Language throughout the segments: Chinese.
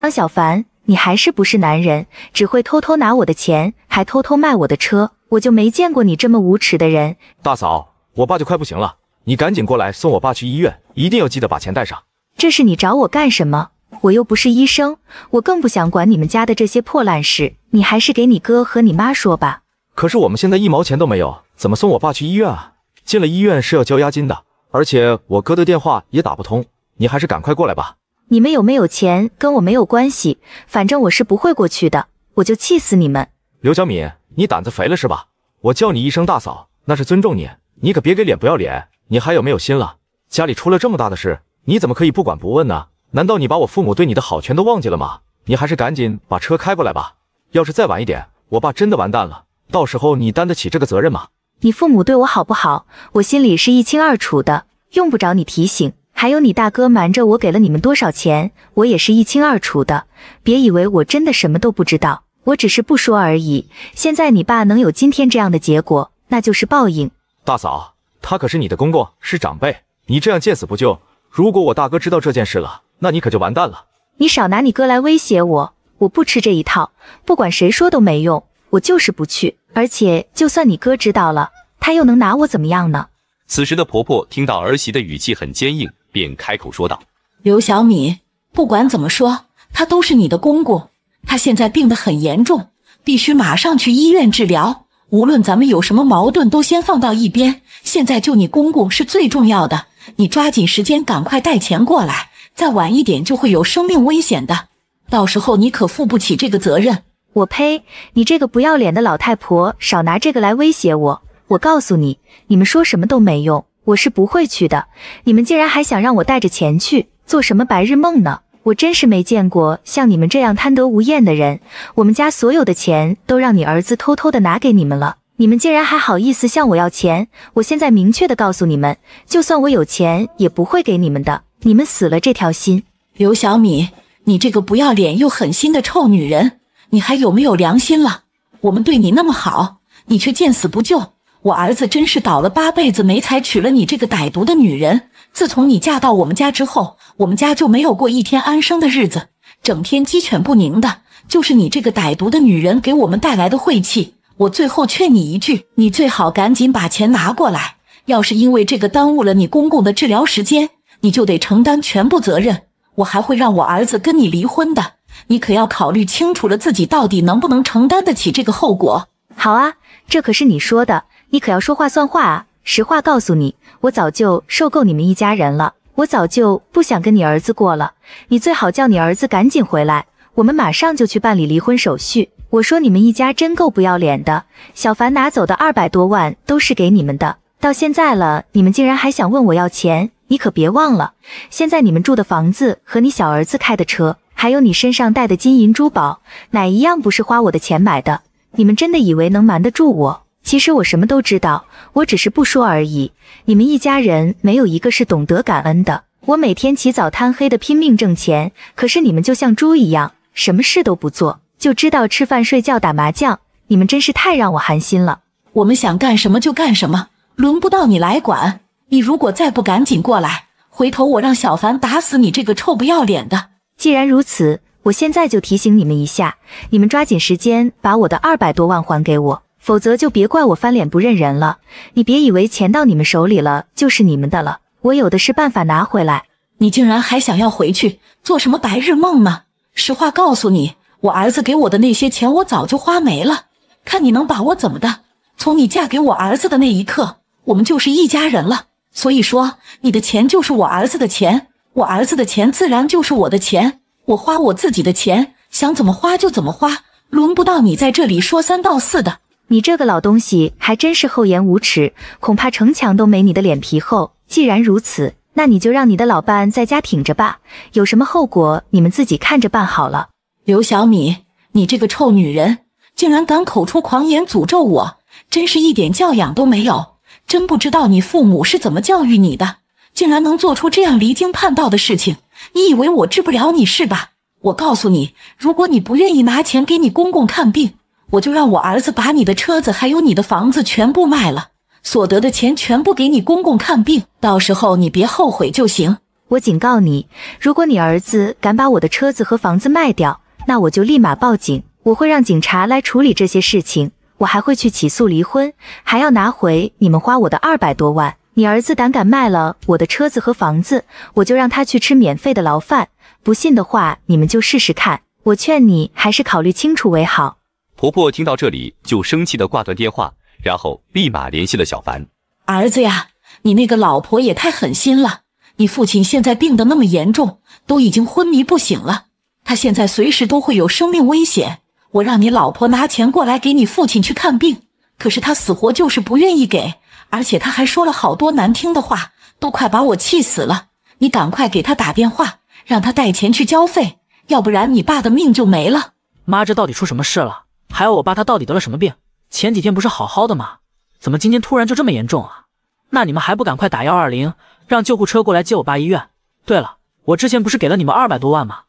张小凡，你还是不是男人？只会偷偷拿我的钱，还偷偷卖我的车，我就没见过你这么无耻的人！大嫂，我爸就快不行了，你赶紧过来送我爸去医院，一定要记得把钱带上。这是你找我干什么？我又不是医生，我更不想管你们家的这些破烂事。你还是给你哥和你妈说吧。可是我们现在一毛钱都没有，怎么送我爸去医院啊？进了医院是要交押金的，而且我哥的电话也打不通，你还是赶快过来吧。你们有没有钱跟我没有关系，反正我是不会过去的，我就气死你们！刘小敏，你胆子肥了是吧？我叫你一声大嫂，那是尊重你，你可别给脸不要脸！你还有没有心了？家里出了这么大的事，你怎么可以不管不问呢？难道你把我父母对你的好全都忘记了吗？你还是赶紧把车开过来吧，要是再晚一点，我爸真的完蛋了，到时候你担得起这个责任吗？你父母对我好不好，我心里是一清二楚的，用不着你提醒。还有你大哥瞒着我给了你们多少钱，我也是一清二楚的。别以为我真的什么都不知道，我只是不说而已。现在你爸能有今天这样的结果，那就是报应。大嫂，他可是你的公公，是长辈，你这样见死不救，如果我大哥知道这件事了，那你可就完蛋了。你少拿你哥来威胁我，我不吃这一套。不管谁说都没用，我就是不去。而且，就算你哥知道了，他又能拿我怎么样呢？此时的婆婆听到儿媳的语气很坚硬。便开口说道：“刘小敏，不管怎么说，他都是你的公公。他现在病得很严重，必须马上去医院治疗。无论咱们有什么矛盾，都先放到一边。现在救你公公是最重要的，你抓紧时间，赶快带钱过来。再晚一点，就会有生命危险的。到时候你可负不起这个责任。我呸！你这个不要脸的老太婆，少拿这个来威胁我。我告诉你，你们说什么都没用。”我是不会去的，你们竟然还想让我带着钱去做什么白日梦呢？我真是没见过像你们这样贪得无厌的人。我们家所有的钱都让你儿子偷偷的拿给你们了，你们竟然还好意思向我要钱？我现在明确的告诉你们，就算我有钱，也不会给你们的。你们死了这条心！刘小米，你这个不要脸又狠心的臭女人，你还有没有良心了？我们对你那么好，你却见死不救。我儿子真是倒了八辈子霉，才娶了你这个歹毒的女人。自从你嫁到我们家之后，我们家就没有过一天安生的日子，整天鸡犬不宁的，就是你这个歹毒的女人给我们带来的晦气。我最后劝你一句，你最好赶紧把钱拿过来。要是因为这个耽误了你公公的治疗时间，你就得承担全部责任。我还会让我儿子跟你离婚的，你可要考虑清楚了，自己到底能不能承担得起这个后果。好啊，这可是你说的。你可要说话算话啊！实话告诉你，我早就受够你们一家人了，我早就不想跟你儿子过了。你最好叫你儿子赶紧回来，我们马上就去办理离婚手续。我说你们一家真够不要脸的！小凡拿走的二百多万都是给你们的，到现在了，你们竟然还想问我要钱？你可别忘了，现在你们住的房子和你小儿子开的车，还有你身上带的金银珠宝，哪一样不是花我的钱买的？你们真的以为能瞒得住我？其实我什么都知道，我只是不说而已。你们一家人没有一个是懂得感恩的。我每天起早贪黑的拼命挣钱，可是你们就像猪一样，什么事都不做，就知道吃饭睡觉打麻将。你们真是太让我寒心了。我们想干什么就干什么，轮不到你来管。你如果再不赶紧过来，回头我让小凡打死你这个臭不要脸的。既然如此，我现在就提醒你们一下，你们抓紧时间把我的二百多万还给我。否则就别怪我翻脸不认人了。你别以为钱到你们手里了就是你们的了，我有的是办法拿回来。你竟然还想要回去，做什么白日梦呢？实话告诉你，我儿子给我的那些钱，我早就花没了。看你能把我怎么的？从你嫁给我儿子的那一刻，我们就是一家人了。所以说，你的钱就是我儿子的钱，我儿子的钱自然就是我的钱。我花我自己的钱，想怎么花就怎么花，轮不到你在这里说三道四的。你这个老东西还真是厚颜无耻，恐怕城墙都没你的脸皮厚。既然如此，那你就让你的老伴在家挺着吧，有什么后果你们自己看着办好了。刘小米，你这个臭女人，竟然敢口出狂言诅咒我，真是一点教养都没有，真不知道你父母是怎么教育你的，竟然能做出这样离经叛道的事情。你以为我治不了你是吧？我告诉你，如果你不愿意拿钱给你公公看病。我就让我儿子把你的车子还有你的房子全部卖了，所得的钱全部给你公公看病，到时候你别后悔就行。我警告你，如果你儿子敢把我的车子和房子卖掉，那我就立马报警，我会让警察来处理这些事情，我还会去起诉离婚，还要拿回你们花我的二百多万。你儿子胆敢卖了我的车子和房子，我就让他去吃免费的牢饭。不信的话，你们就试试看。我劝你还是考虑清楚为好。婆婆听到这里，就生气的挂断电话，然后立马联系了小凡。儿子呀，你那个老婆也太狠心了！你父亲现在病的那么严重，都已经昏迷不醒了，他现在随时都会有生命危险。我让你老婆拿钱过来给你父亲去看病，可是她死活就是不愿意给，而且她还说了好多难听的话，都快把我气死了。你赶快给她打电话，让她带钱去交费，要不然你爸的命就没了。妈，这到底出什么事了？还有我爸他到底得了什么病？前几天不是好好的吗？怎么今天突然就这么严重啊？那你们还不赶快打幺二零，让救护车过来接我爸医院？对了，我之前不是给了你们二百多万吗？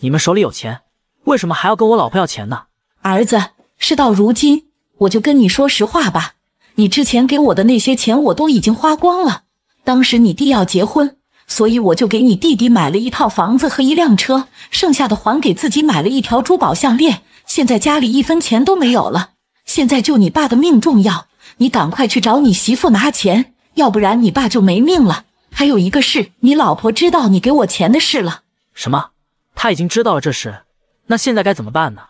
你们手里有钱，为什么还要跟我老婆要钱呢？儿子，事到如今，我就跟你说实话吧，你之前给我的那些钱我都已经花光了。当时你弟要结婚，所以我就给你弟弟买了一套房子和一辆车，剩下的还给自己买了一条珠宝项链。现在家里一分钱都没有了，现在就你爸的命重要，你赶快去找你媳妇拿钱，要不然你爸就没命了。还有一个是，你老婆知道你给我钱的事了。什么？他已经知道了这事？那现在该怎么办呢？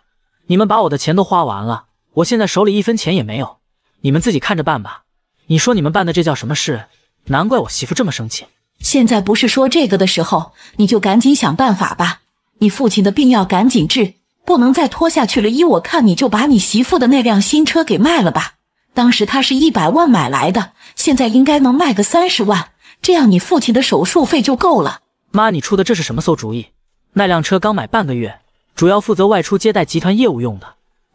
你们把我的钱都花完了，我现在手里一分钱也没有，你们自己看着办吧。你说你们办的这叫什么事？难怪我媳妇这么生气。现在不是说这个的时候，你就赶紧想办法吧。你父亲的病要赶紧治。不能再拖下去了。依我看，你就把你媳妇的那辆新车给卖了吧。当时他是一百万买来的，现在应该能卖个三十万。这样你父亲的手术费就够了。妈，你出的这是什么馊主意？那辆车刚买半个月，主要负责外出接待集团业务用的。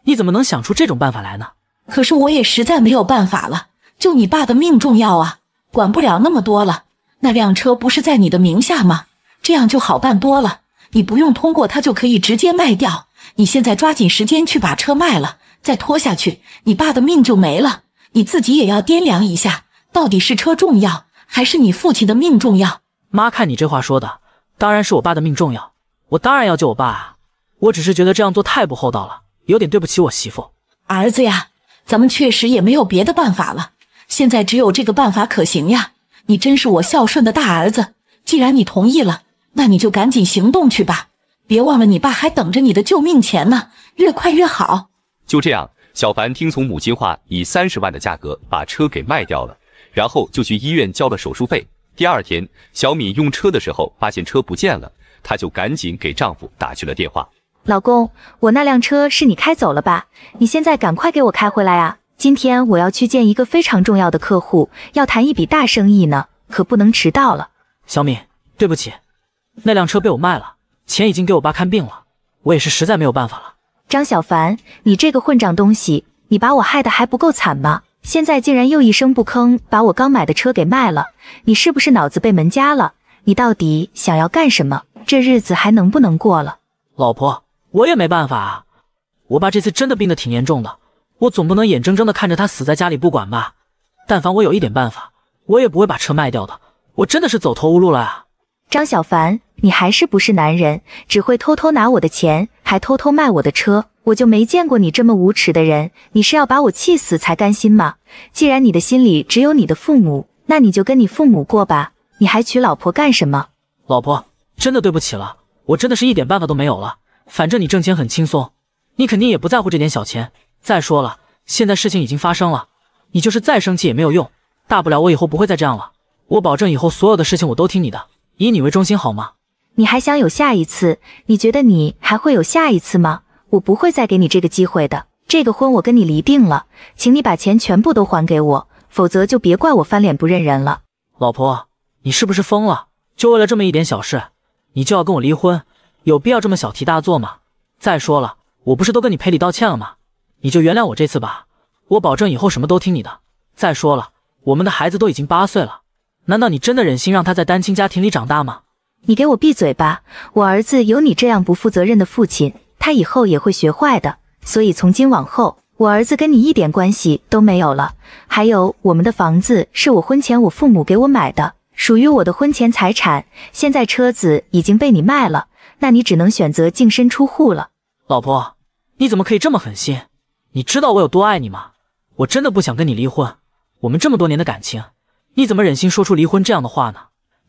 你怎么能想出这种办法来呢？可是我也实在没有办法了，就你爸的命重要啊，管不了那么多了。那辆车不是在你的名下吗？这样就好办多了，你不用通过他就可以直接卖掉。你现在抓紧时间去把车卖了，再拖下去，你爸的命就没了。你自己也要掂量一下，到底是车重要，还是你父亲的命重要？妈，看你这话说的，当然是我爸的命重要，我当然要救我爸。啊。我只是觉得这样做太不厚道了，有点对不起我媳妇。儿子呀，咱们确实也没有别的办法了，现在只有这个办法可行呀。你真是我孝顺的大儿子，既然你同意了，那你就赶紧行动去吧。别忘了，你爸还等着你的救命钱呢，越快越好。就这样，小凡听从母亲话，以三十万的价格把车给卖掉了，然后就去医院交了手术费。第二天，小敏用车的时候发现车不见了，她就赶紧给丈夫打去了电话。老公，我那辆车是你开走了吧？你现在赶快给我开回来啊！今天我要去见一个非常重要的客户，要谈一笔大生意呢，可不能迟到了。小敏，对不起，那辆车被我卖了。钱已经给我爸看病了，我也是实在没有办法了。张小凡，你这个混账东西，你把我害得还不够惨吗？现在竟然又一声不吭把我刚买的车给卖了，你是不是脑子被门夹了？你到底想要干什么？这日子还能不能过了？老婆，我也没办法啊，我爸这次真的病得挺严重的，我总不能眼睁睁的看着他死在家里不管吧？但凡我有一点办法，我也不会把车卖掉的。我真的是走投无路了啊，张小凡。你还是不是男人？只会偷偷拿我的钱，还偷偷卖我的车，我就没见过你这么无耻的人！你是要把我气死才甘心吗？既然你的心里只有你的父母，那你就跟你父母过吧，你还娶老婆干什么？老婆，真的对不起了，我真的是一点办法都没有了。反正你挣钱很轻松，你肯定也不在乎这点小钱。再说了，现在事情已经发生了，你就是再生气也没有用，大不了我以后不会再这样了。我保证以后所有的事情我都听你的，以你为中心，好吗？你还想有下一次？你觉得你还会有下一次吗？我不会再给你这个机会的。这个婚我跟你离定了，请你把钱全部都还给我，否则就别怪我翻脸不认人了。老婆，你是不是疯了？就为了这么一点小事，你就要跟我离婚？有必要这么小题大做吗？再说了，我不是都跟你赔礼道歉了吗？你就原谅我这次吧，我保证以后什么都听你的。再说了，我们的孩子都已经八岁了，难道你真的忍心让他在单亲家庭里长大吗？你给我闭嘴吧！我儿子有你这样不负责任的父亲，他以后也会学坏的。所以从今往后，我儿子跟你一点关系都没有了。还有，我们的房子是我婚前我父母给我买的，属于我的婚前财产。现在车子已经被你卖了，那你只能选择净身出户了。老婆，你怎么可以这么狠心？你知道我有多爱你吗？我真的不想跟你离婚。我们这么多年的感情，你怎么忍心说出离婚这样的话呢？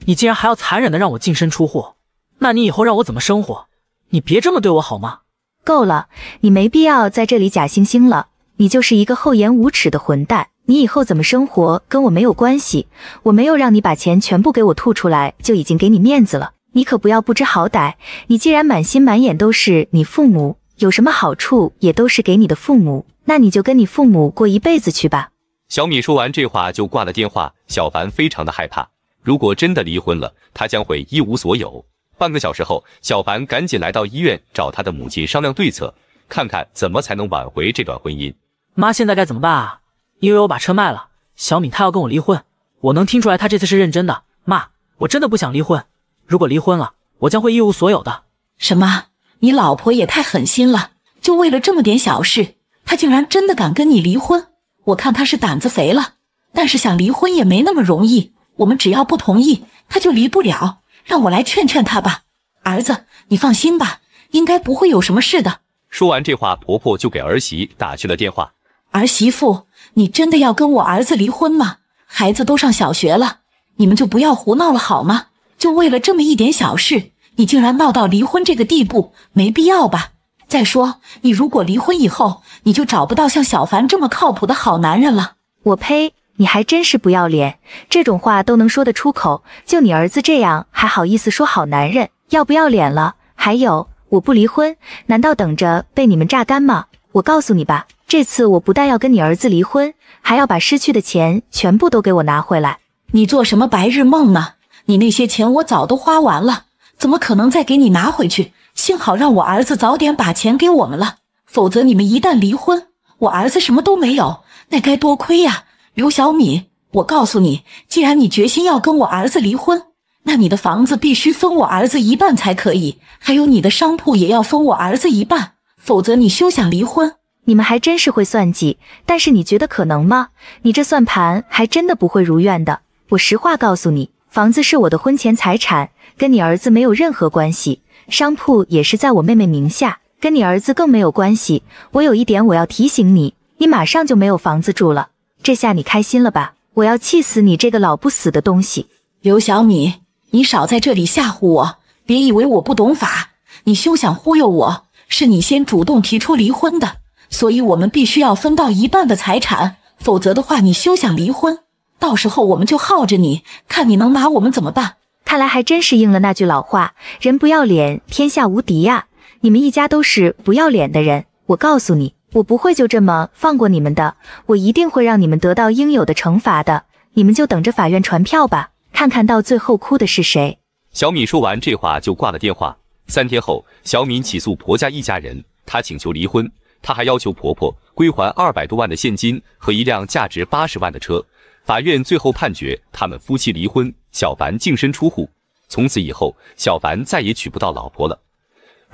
你竟然还要残忍的让我净身出户，那你以后让我怎么生活？你别这么对我好吗？够了，你没必要在这里假惺惺了，你就是一个厚颜无耻的混蛋。你以后怎么生活跟我没有关系，我没有让你把钱全部给我吐出来就已经给你面子了，你可不要不知好歹。你既然满心满眼都是你父母，有什么好处也都是给你的父母，那你就跟你父母过一辈子去吧。小米说完这话就挂了电话，小凡非常的害怕。如果真的离婚了，他将会一无所有。半个小时后，小凡赶紧来到医院找他的母亲商量对策，看看怎么才能挽回这段婚姻。妈，现在该怎么办啊？因为我把车卖了，小敏她要跟我离婚。我能听出来，她这次是认真的。妈，我真的不想离婚。如果离婚了，我将会一无所有的。什么？你老婆也太狠心了，就为了这么点小事，她竟然真的敢跟你离婚？我看她是胆子肥了，但是想离婚也没那么容易。我们只要不同意，他就离不了。让我来劝劝他吧，儿子，你放心吧，应该不会有什么事的。说完这话，婆婆就给儿媳打去了电话。儿媳妇，你真的要跟我儿子离婚吗？孩子都上小学了，你们就不要胡闹了好吗？就为了这么一点小事，你竟然闹到离婚这个地步，没必要吧？再说，你如果离婚以后，你就找不到像小凡这么靠谱的好男人了。我呸。你还真是不要脸，这种话都能说得出口。就你儿子这样，还好意思说好男人，要不要脸了？还有，我不离婚，难道等着被你们榨干吗？我告诉你吧，这次我不但要跟你儿子离婚，还要把失去的钱全部都给我拿回来。你做什么白日梦呢？你那些钱我早都花完了，怎么可能再给你拿回去？幸好让我儿子早点把钱给我们了，否则你们一旦离婚，我儿子什么都没有，那该多亏呀。刘小米，我告诉你，既然你决心要跟我儿子离婚，那你的房子必须分我儿子一半才可以，还有你的商铺也要分我儿子一半，否则你休想离婚。你们还真是会算计，但是你觉得可能吗？你这算盘还真的不会如愿的。我实话告诉你，房子是我的婚前财产，跟你儿子没有任何关系；商铺也是在我妹妹名下，跟你儿子更没有关系。我有一点我要提醒你，你马上就没有房子住了。这下你开心了吧？我要气死你这个老不死的东西！刘小米，你少在这里吓唬我！别以为我不懂法，你休想忽悠我！是你先主动提出离婚的，所以我们必须要分到一半的财产，否则的话你休想离婚。到时候我们就耗着你，看你能拿我们怎么办！看来还真是应了那句老话：人不要脸，天下无敌呀！你们一家都是不要脸的人，我告诉你。我不会就这么放过你们的，我一定会让你们得到应有的惩罚的。你们就等着法院传票吧，看看到最后哭的是谁。小敏说完这话就挂了电话。三天后，小敏起诉婆家一家人，她请求离婚，她还要求婆婆归还二百多万的现金和一辆价值八十万的车。法院最后判决他们夫妻离婚，小凡净身出户。从此以后，小凡再也娶不到老婆了。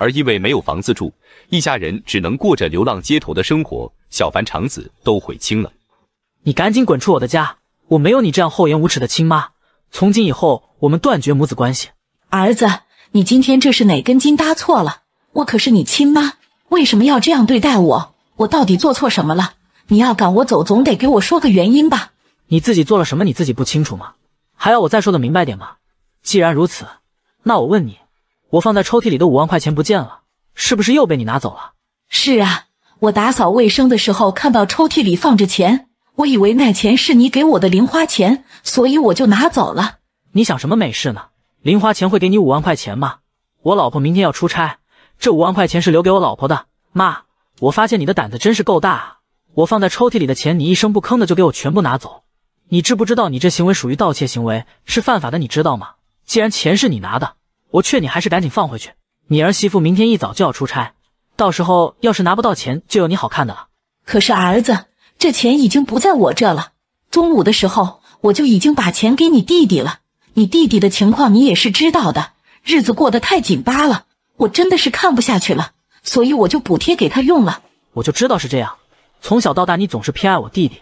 而因为没有房子住，一家人只能过着流浪街头的生活。小凡长子都悔青了。你赶紧滚出我的家！我没有你这样厚颜无耻的亲妈。从今以后，我们断绝母子关系。儿子，你今天这是哪根筋搭错了？我可是你亲妈，为什么要这样对待我？我到底做错什么了？你要赶我走，总得给我说个原因吧？你自己做了什么，你自己不清楚吗？还要我再说的明白点吗？既然如此，那我问你。我放在抽屉里的五万块钱不见了，是不是又被你拿走了？是啊，我打扫卫生的时候看到抽屉里放着钱，我以为那钱是你给我的零花钱，所以我就拿走了。你想什么美事呢？零花钱会给你五万块钱吗？我老婆明天要出差，这五万块钱是留给我老婆的。妈，我发现你的胆子真是够大，我放在抽屉里的钱你一声不吭的就给我全部拿走，你知不知道你这行为属于盗窃行为，是犯法的？你知道吗？既然钱是你拿的。我劝你还是赶紧放回去。你儿媳妇明天一早就要出差，到时候要是拿不到钱，就有你好看的了。可是儿子，这钱已经不在我这了。中午的时候，我就已经把钱给你弟弟了。你弟弟的情况你也是知道的，日子过得太紧巴了，我真的是看不下去了，所以我就补贴给他用了。我就知道是这样。从小到大，你总是偏爱我弟弟，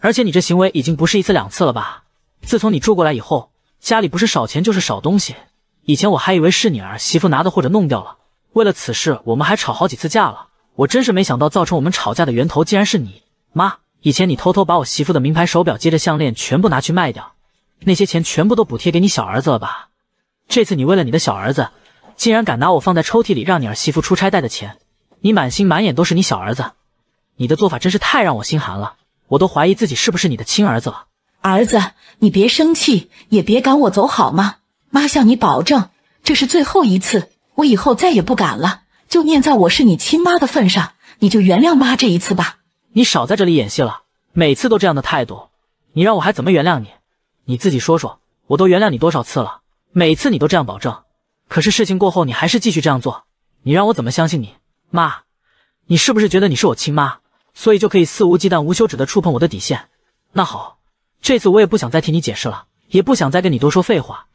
而且你这行为已经不是一次两次了吧？自从你住过来以后，家里不是少钱就是少东西。以前我还以为是你儿媳妇拿的或者弄掉了，为了此事我们还吵好几次架了。我真是没想到，造成我们吵架的源头竟然是你妈。以前你偷偷把我媳妇的名牌手表、接着项链全部拿去卖掉，那些钱全部都补贴给你小儿子了吧？这次你为了你的小儿子，竟然敢拿我放在抽屉里让你儿媳妇出差带的钱，你满心满眼都是你小儿子，你的做法真是太让我心寒了。我都怀疑自己是不是你的亲儿子了。儿子，你别生气，也别赶我走好吗？妈向你保证，这是最后一次，我以后再也不敢了。就念在我是你亲妈的份上，你就原谅妈这一次吧。你少在这里演戏了，每次都这样的态度，你让我还怎么原谅你？你自己说说，我都原谅你多少次了？每次你都这样保证，可是事情过后你还是继续这样做，你让我怎么相信你？妈，你是不是觉得你是我亲妈，所以就可以肆无忌惮、无休止的触碰我的底线？那好，这次我也不想再听你解释了，也不想再跟你多说废话。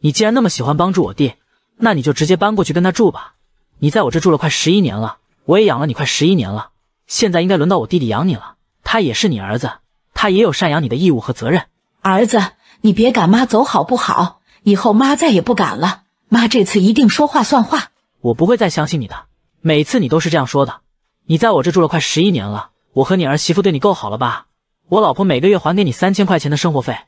你既然那么喜欢帮助我弟，那你就直接搬过去跟他住吧。你在我这住了快十一年了，我也养了你快十一年了，现在应该轮到我弟弟养你了。他也是你儿子，他也有赡养你的义务和责任。儿子，你别赶妈走好不好？以后妈再也不敢了。妈这次一定说话算话。我不会再相信你的，每次你都是这样说的。你在我这住了快十一年了，我和你儿媳妇对你够好了吧？我老婆每个月还给你三千块钱的生活费，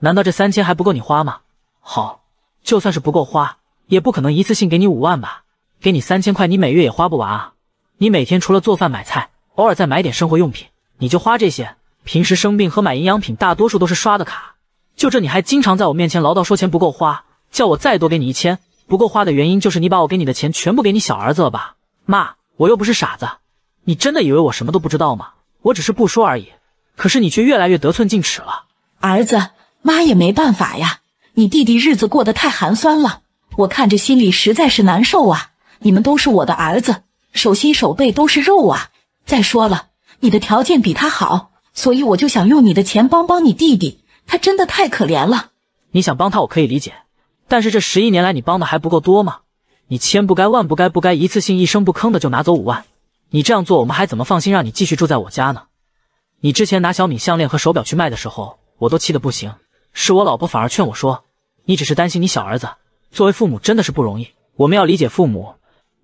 难道这三千还不够你花吗？好。就算是不够花，也不可能一次性给你五万吧？给你三千块，你每月也花不完啊！你每天除了做饭买菜，偶尔再买点生活用品，你就花这些。平时生病和买营养品，大多数都是刷的卡。就这，你还经常在我面前唠叨说钱不够花，叫我再多给你一千。不够花的原因就是你把我给你的钱全部给你小儿子了吧？妈，我又不是傻子，你真的以为我什么都不知道吗？我只是不说而已。可是你却越来越得寸进尺了。儿子，妈也没办法呀。你弟弟日子过得太寒酸了，我看着心里实在是难受啊。你们都是我的儿子，手心手背都是肉啊。再说了，你的条件比他好，所以我就想用你的钱帮帮你弟弟，他真的太可怜了。你想帮他，我可以理解，但是这十一年来你帮的还不够多吗？你千不该万不该，不该一次性一声不吭的就拿走五万，你这样做我们还怎么放心让你继续住在我家呢？你之前拿小米项链和手表去卖的时候，我都气得不行。是我老婆反而劝我说：“你只是担心你小儿子，作为父母真的是不容易，我们要理解父母。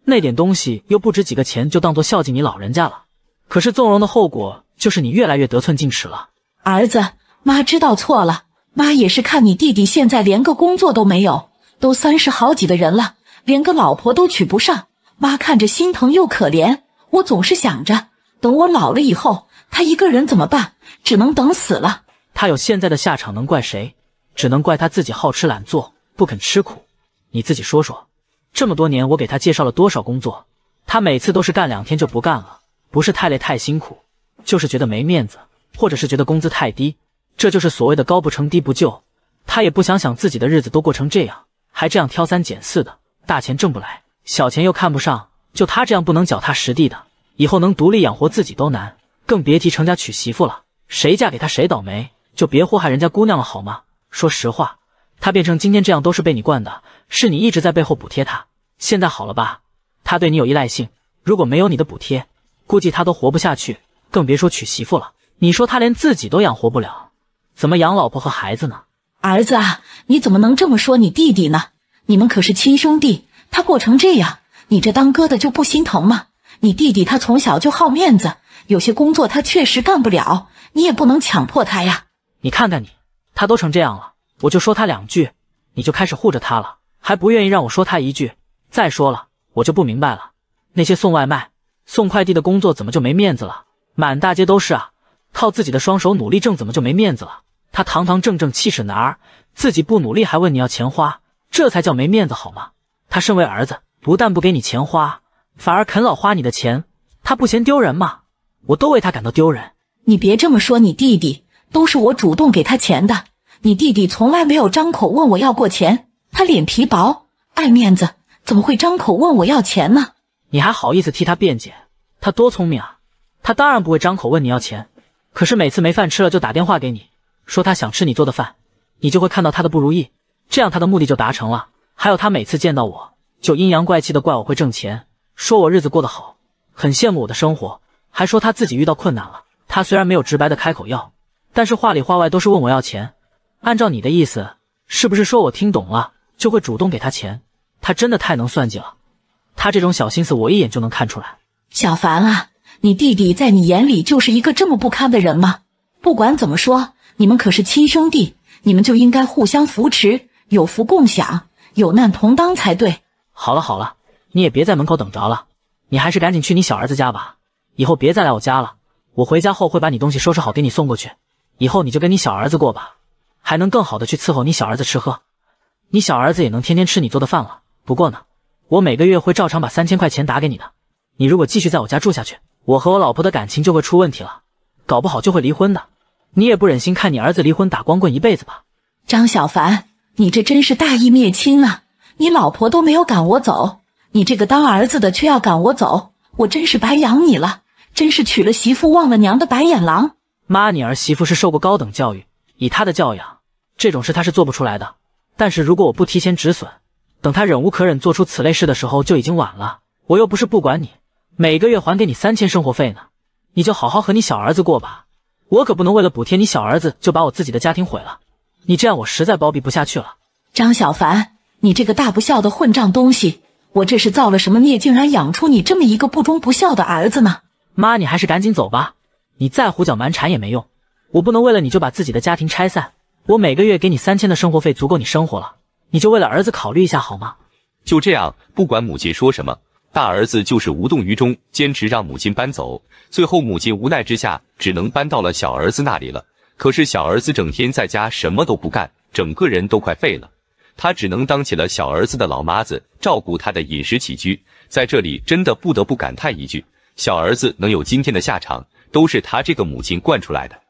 那点东西又不值几个钱，就当做孝敬你老人家了。可是纵容的后果就是你越来越得寸进尺了。”儿子，妈知道错了。妈也是看你弟弟现在连个工作都没有，都三十好几的人了，连个老婆都娶不上，妈看着心疼又可怜。我总是想着，等我老了以后，他一个人怎么办？只能等死了。他有现在的下场能怪谁？只能怪他自己好吃懒做，不肯吃苦。你自己说说，这么多年我给他介绍了多少工作，他每次都是干两天就不干了，不是太累太辛苦，就是觉得没面子，或者是觉得工资太低。这就是所谓的高不成低不就。他也不想想自己的日子都过成这样，还这样挑三拣四的，大钱挣不来，小钱又看不上。就他这样，不能脚踏实地的，以后能独立养活自己都难，更别提成家娶媳妇了。谁嫁给他谁倒霉。就别祸害人家姑娘了，好吗？说实话，她变成今天这样都是被你惯的，是你一直在背后补贴她。现在好了吧？她对你有依赖性，如果没有你的补贴，估计她都活不下去，更别说娶媳妇了。你说她连自己都养活不了，怎么养老婆和孩子呢？儿子，啊，你怎么能这么说你弟弟呢？你们可是亲兄弟，他过成这样，你这当哥的就不心疼吗？你弟弟他从小就好面子，有些工作他确实干不了，你也不能强迫他呀。你看看你，他都成这样了，我就说他两句，你就开始护着他了，还不愿意让我说他一句。再说了，我就不明白了，那些送外卖、送快递的工作怎么就没面子了？满大街都是啊，靠自己的双手努力挣，怎么就没面子了？他堂堂正正、气尺男儿，自己不努力还问你要钱花，这才叫没面子好吗？他身为儿子，不但不给你钱花，反而啃老花你的钱，他不嫌丢人吗？我都为他感到丢人。你别这么说，你弟弟。都是我主动给他钱的，你弟弟从来没有张口问我要过钱，他脸皮薄，爱面子，怎么会张口问我要钱呢？你还好意思替他辩解？他多聪明啊！他当然不会张口问你要钱，可是每次没饭吃了就打电话给你，说他想吃你做的饭，你就会看到他的不如意，这样他的目的就达成了。还有他每次见到我就阴阳怪气的怪我会挣钱，说我日子过得好，很羡慕我的生活，还说他自己遇到困难了。他虽然没有直白的开口要。但是话里话外都是问我要钱。按照你的意思，是不是说我听懂了就会主动给他钱？他真的太能算计了，他这种小心思我一眼就能看出来。小凡啊，你弟弟在你眼里就是一个这么不堪的人吗？不管怎么说，你们可是亲兄弟，你们就应该互相扶持，有福共享，有难同当才对。好了好了，你也别在门口等着了，你还是赶紧去你小儿子家吧。以后别再来我家了，我回家后会把你东西收拾好给你送过去。以后你就跟你小儿子过吧，还能更好的去伺候你小儿子吃喝，你小儿子也能天天吃你做的饭了。不过呢，我每个月会照常把三千块钱打给你的。你如果继续在我家住下去，我和我老婆的感情就会出问题了，搞不好就会离婚的。你也不忍心看你儿子离婚打光棍一辈子吧？张小凡，你这真是大义灭亲啊！你老婆都没有赶我走，你这个当儿子的却要赶我走，我真是白养你了，真是娶了媳妇忘了娘的白眼狼。妈，你儿媳妇是受过高等教育，以她的教养，这种事她是做不出来的。但是如果我不提前止损，等她忍无可忍做出此类事的时候，就已经晚了。我又不是不管你，每个月还给你三千生活费呢，你就好好和你小儿子过吧。我可不能为了补贴你小儿子，就把我自己的家庭毁了。你这样，我实在包庇不下去了。张小凡，你这个大不孝的混账东西，我这是造了什么孽，竟然养出你这么一个不忠不孝的儿子呢？妈，你还是赶紧走吧。你再胡搅蛮缠也没用，我不能为了你就把自己的家庭拆散。我每个月给你三千的生活费，足够你生活了。你就为了儿子考虑一下好吗？就这样，不管母亲说什么，大儿子就是无动于衷，坚持让母亲搬走。最后，母亲无奈之下，只能搬到了小儿子那里了。可是，小儿子整天在家什么都不干，整个人都快废了。他只能当起了小儿子的老妈子，照顾他的饮食起居。在这里，真的不得不感叹一句：小儿子能有今天的下场。都是他这个母亲惯出来的。